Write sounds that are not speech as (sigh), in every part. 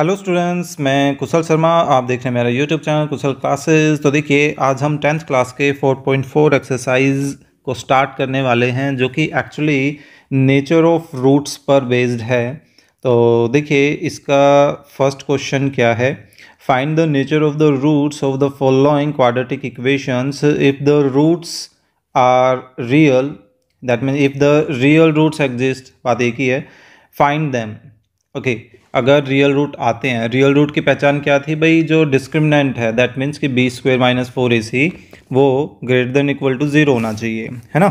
Hello students मैं कुशल शर्मा आप देख रहे हैं मेरा यूट्यूब चैनल कुशल क्लासेस तो देखिए आज हम टेंथ क्लास के 4.4 एक्सरसाइज को स्टार्ट करने वाले हैं जो कि एक्चुअली नेचर ऑफ रूट्स पर बेस्ड है तो देखिए इसका फर्स्ट क्वेश्चन क्या है find the nature of the roots of the following quadratic equations if the roots are real that mean if the real roots exist बात एक ही है फाइंड दैम ओके okay. अगर रियल रूट आते हैं real root की पहचान क्या थी भाई जो डिस्क्रिमिनेंट है दैट मीन्स कि B square minus four A C वो greater than equal to zero होना चाहिए है ना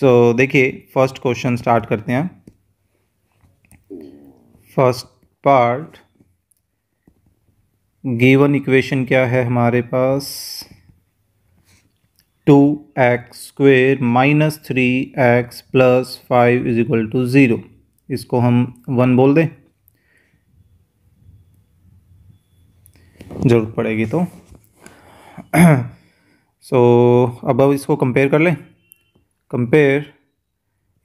सो so, देखिए फर्स्ट क्वेश्चन स्टार्ट करते हैं फर्स्ट पार्ट गिवन इक्वेशन क्या है हमारे पास two X square minus three X plus five is equal to zero इसको हम वन बोल दें ज़रूरत पड़ेगी तो सो (clears throat) so, अब अब इसको कंपेयर कर लें compare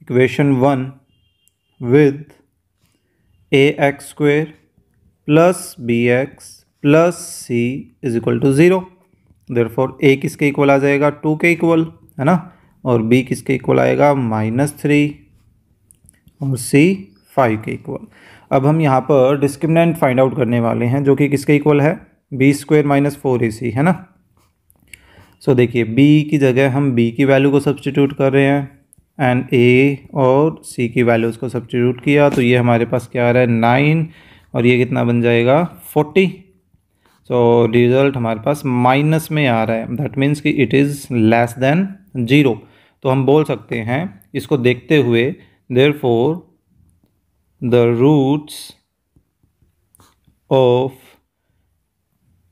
equation one with A X square plus B X plus C is equal to zero therefore A किसके इक्वल आ जाएगा टू के इक्वल है ना और बी किसके इक्वल आएगा माइनस थ्री और सी फाइव के इक्वल अब हम यहाँ पर डिस्क्रिमिनेंट फाइंड आउट करने वाले हैं जो कि किसके इक्वल है B square minus four A C है ना सो so, देखिए b की जगह हम b की वैल्यू को सब्सटीट्यूट कर रहे हैं एंड a और c की वैल्यूज़ को सब्सटीट्यूट किया तो ये हमारे पास क्या आ रहा है नाइन और ये कितना बन जाएगा फोर्टी सो रिजल्ट हमारे पास माइनस में आ रहा है दैट मीन्स कि it is less than zero तो हम बोल सकते हैं इसको देखते हुए therefore the roots of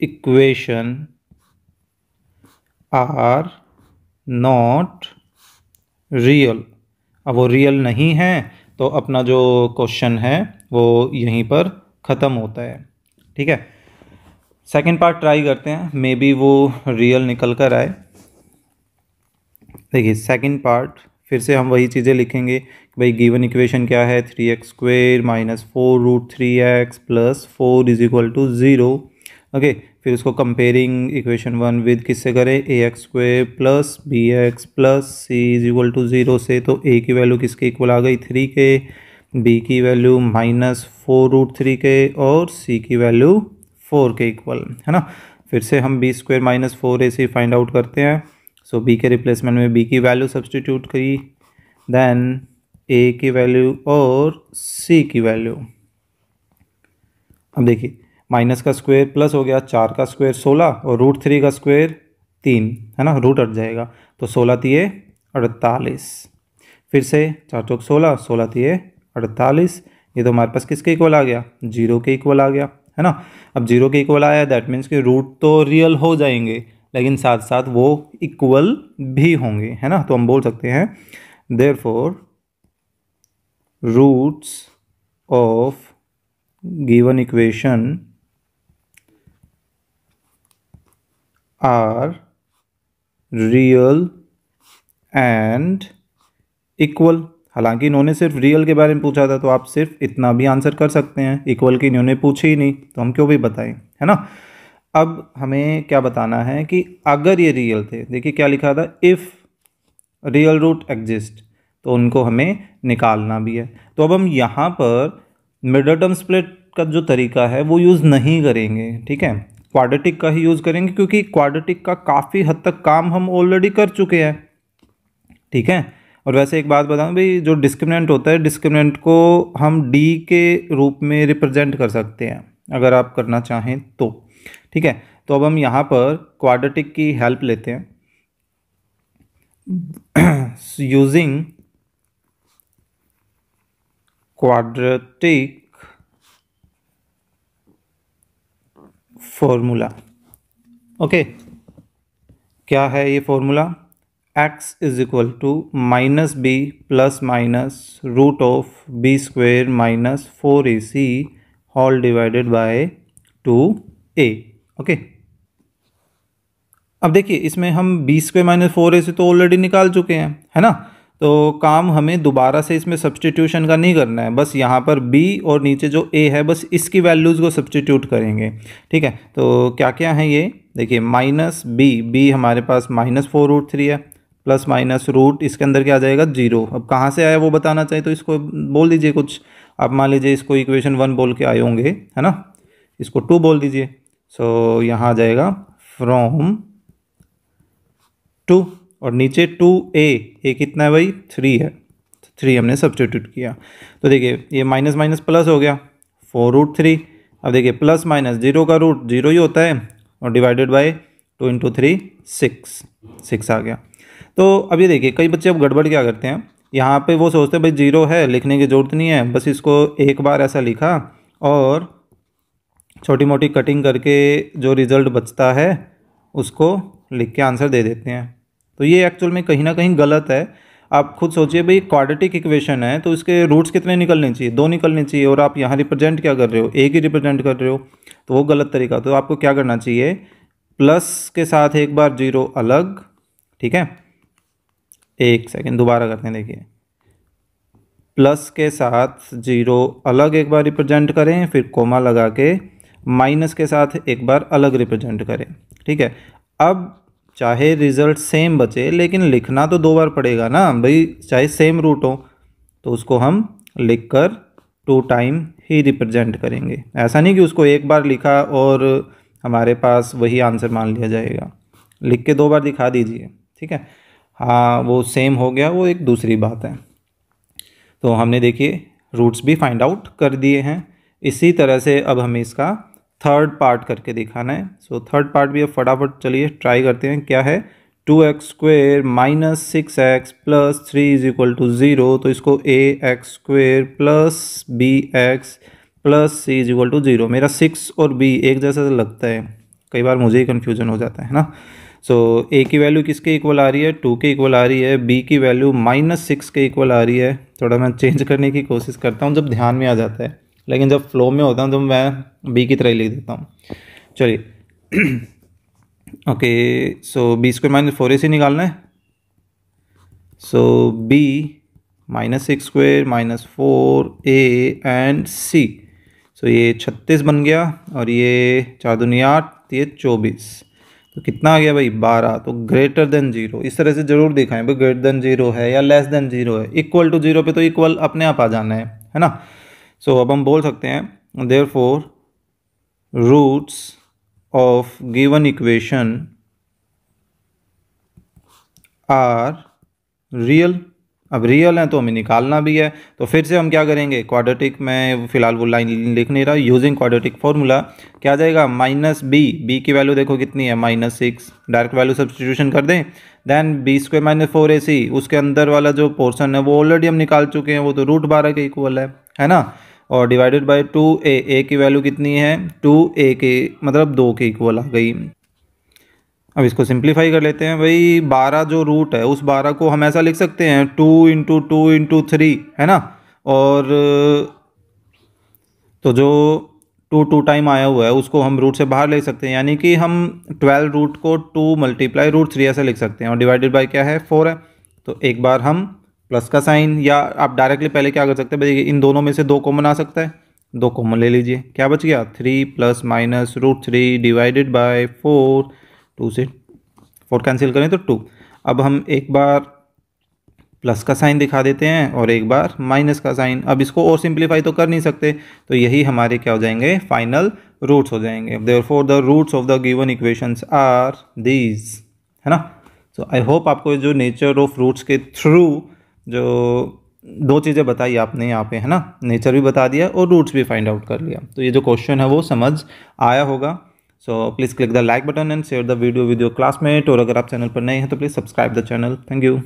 equation are not real अब वो रियल नहीं है तो अपना जो क्वेश्चन है वो यहीं पर ख़त्म होता है ठीक है सेकेंड पार्ट ट्राई करते हैं मे बी वो रियल निकल कर आए देखिए सेकेंड पार्ट फिर से हम वही चीज़ें लिखेंगे कि भाई गिवन इक्वेशन क्या है three X square minus four root three X plus four is equal to zero okay फिर उसको कंपेयरिंग इक्वेशन वन विद किससे करें A X square plus B X plus C is equal to zero से तो ए की value किसके equal आ गई three के बी की value minus four root three के और सी की वैल्यू फोर के इक्वल है ना फिर से हम B square minus four A C find out करते हैं सो so, बी के रिप्लेसमेंट में बी की वैल्यू सब्सटीट्यूट करी देन ए की वैल्यू और सी की वैल्यू अब देखिए माइनस का स्क्वायर प्लस हो गया चार का स्क्वायर सोलह और रूट थ्री का स्क्वायर तीन है ना रूट अट जाएगा तो सोलह तीए अड़तालीस फिर से चार चौक सोलह सोलह तीए अड़तालीस ये तो हमारे पास किसके इक्वल आ गया जीरो के इक्वल आ गया है ना अब जीरो के इक्वल आया दैट मीन्स कि रूट तो रियल हो जाएंगे लेकिन साथ साथ वो इक्वल भी होंगे है ना तो हम बोल सकते हैं therefore roots of given equation are real and equal हालांकि इन्होंने सिर्फ रियल के बारे में पूछा था तो आप सिर्फ इतना भी आंसर कर सकते हैं इक्वल की इन्होंने पूछी ही नहीं तो हम क्यों भी बताएं है ना अब हमें क्या बताना है कि अगर ये रियल थे देखिए क्या लिखा था इफ़ रियल रूट एग्जिस्ट तो उनको हमें निकालना भी है तो अब हम यहाँ पर मिडल टर्म स्प्लिट का जो तरीका है वो यूज़ नहीं करेंगे ठीक है क्वाडेटिक का ही यूज़ करेंगे क्योंकि क्वाडेटिक का काफ़ी हद तक काम हम ऑलरेडी कर चुके हैं ठीक है और वैसे एक बात बताऊं भाई जो डिस्क्रिमिनेंट होता है डिस्क्रिमिनेंट को हम डी के रूप में रिप्रेजेंट कर सकते हैं अगर आप करना चाहें तो ठीक है तो अब हम यहाँ पर क्वाड्रेटिक की हेल्प लेते हैं यूजिंग (clears throat) क्वाड्रेटिक फॉर्मूला ओके क्या है ये formula X is equal to minus B plus minus root of B square minus four A C whole divided by two A okay अब देखिए इसमें हम B square minus four A C तो already निकाल चुके हैं है ना तो काम हमें दोबारा से इसमें सब्सटीट्यूशन का नहीं करना है बस यहाँ पर बी और नीचे जो ए है बस इसकी वैल्यूज़ को सब्सटीट्यूट करेंगे ठीक है तो क्या क्या है ये देखिए माइनस बी बी हमारे पास माइनस फोर रूट थ्री है प्लस माइनस रूट इसके अंदर क्या आ जाएगा जीरो अब कहाँ से आया वो बताना चाहिए तो इसको बोल दीजिए कुछ आप मान लीजिए इसको इक्वेशन वन बोल के आए होंगे है ना इसको टू बोल दीजिए सो so, यहाँ आ जाएगा फ्रॉम टू और नीचे टू ए ये कितना है भाई थ्री है तो थ्री हमने सब्सटीट्यूट किया तो देखिए ये माइनस माइनस प्लस हो गया फोर रूट थ्री अब देखिए प्लस माइनस जीरो का रूट जीरो ही होता है और divided by two into three six six आ गया तो अब ये देखिए कई बच्चे अब गड़बड़ क्या करते हैं यहाँ पे वो सोचते हैं भाई जीरो है लिखने की ज़रूरत नहीं है बस इसको एक बार ऐसा लिखा और छोटी मोटी कटिंग करके जो रिज़ल्ट बचता है उसको लिख के आंसर दे देते हैं तो ये एक्चुअल में कहीं ना कहीं गलत है आप खुद सोचिए भाई क्वाड्रेटिक इक्वेशन है तो इसके रूट्स कितने निकलने चाहिए दो निकलने चाहिए और आप यहाँ रिप्रेजेंट क्या कर रहे हो एक ही रिप्रेजेंट कर रहे हो तो वो गलत तरीका तो आपको क्या करना चाहिए प्लस के साथ एक बार जीरो अलग ठीक है एक सेकेंड दोबारा करते हैं देखिए प्लस के साथ जीरो अलग एक बार रिप्रेजेंट करें फिर कोमा लगा के माइनस के साथ एक बार अलग रिप्रेजेंट करें ठीक है अब चाहे रिज़ल्ट सेम बचे लेकिन लिखना तो दो बार पड़ेगा ना भाई चाहे सेम रूट हो तो उसको हम लिख कर टू टाइम ही रिप्रेजेंट करेंगे ऐसा नहीं कि उसको एक बार लिखा और हमारे पास वही आंसर मान लिया जाएगा लिख के दो बार दिखा दीजिए ठीक है हाँ वो सेम हो गया वो एक दूसरी बात है तो हमने देखिए रूट्स भी फाइंड आउट कर दिए हैं इसी तरह से अब हमें इसका थर्ड पार्ट करके दिखाना है सो थर्ड पार्ट भी अब फटाफट चलिए ट्राई करते हैं क्या है two X square minus six X plus three is equal to zero तो इसको A X square plus B X plus C is equal to zero मेरा सिक्स और बी एक जैसा लगता है कई बार मुझे ही कन्फ्यूजन हो जाता है ना सो so, ए की वैल्यू किसके इक्वल आ रही है टू के इक्वल आ रही है बी की वैल्यू माइनस सिक्स के इक्वल आ रही है थोड़ा मैं चेंज करने की कोशिश करता हूँ जब ध्यान में आ जाता है लेकिन जब फ्लो में होता हूँ तो मैं बी की तरह ही लिख देता हूँ चलिए okay so B square minus four A C निकालना है so B minus six square minus four A and C so ये छत्तीस बन गया और ये चार दुनिया आठ तो ये चौबीस तो कितना आ गया भाई बारह तो ग्रेटर देन जीरो इस तरह से ज़रूर दिखाएं भाई ग्रेटर देन जीरो है या लेस देन जीरो है इक्वल टू जीरो पे तो इक्वल अपने आप आ जाना है है ना सो so, अब हम बोल सकते हैं therefore roots of given equation are real अब रियल है तो हमें निकालना भी है तो फिर से हम क्या करेंगे क्वाड्रेटिक में फिलहाल वो लाइन लिख नहीं रहा यूजिंग क्वाड्रेटिक फॉर्मूला क्या जाएगा माइनस बी बी की वैल्यू देखो कितनी है minus six direct value substitution कर दें then B square minus four A C उसके अंदर वाला जो पोर्सन है वो ऑलरेडी हम निकाल चुके हैं वो तो रूट बारह के इक्वल है है ना और divided by two A A की वैल्यू कितनी है टू ए के मतलब दो के इक्वल आ गई अब इसको सिंप्लीफाई कर लेते हैं भाई बारह जो रूट है उस बारह को हम ऐसा लिख सकते हैं two into two into three है ना और तो जो टू टू टाइम आया हुआ है उसको हम रूट से बाहर ले सकते हैं यानी कि हम ट्वेल्व रूट को टू मल्टीप्लाई रूट थ्री ऐसा लिख सकते हैं और डिवाइडेड बाई क्या है फोर है तो एक बार हम प्लस का साइन या आप डायरेक्टली पहले क्या कर सकते हैं भाई इन दोनों में से दो कॉमन आ सकता है दो कॉमन ले लीजिए क्या बच गया three plus minus root three divided by four two से फोर कैंसिल करें तो टू अब हम एक बार प्लस का साइन दिखा देते हैं और एक बार माइनस का साइन अब इसको और सिंप्लीफाई तो कर नहीं सकते तो यही हमारे क्या हो जाएंगे फाइनल रूट्स हो जाएंगे therefore the roots of the given equations are these है ना सो आई होप आपको जो नेचर ऑफ रूट्स के थ्रू जो दो चीज़ें बताई आपने यहाँ पे है ना नेचर भी बता दिया और रूट्स भी फाइंड आउट कर लिया तो ये जो क्वेश्चन है वो समझ आया होगा so please click the like button and share the video with your classmate और अगर आप चैनल पर नए हैं तो please subscribe the channel thank you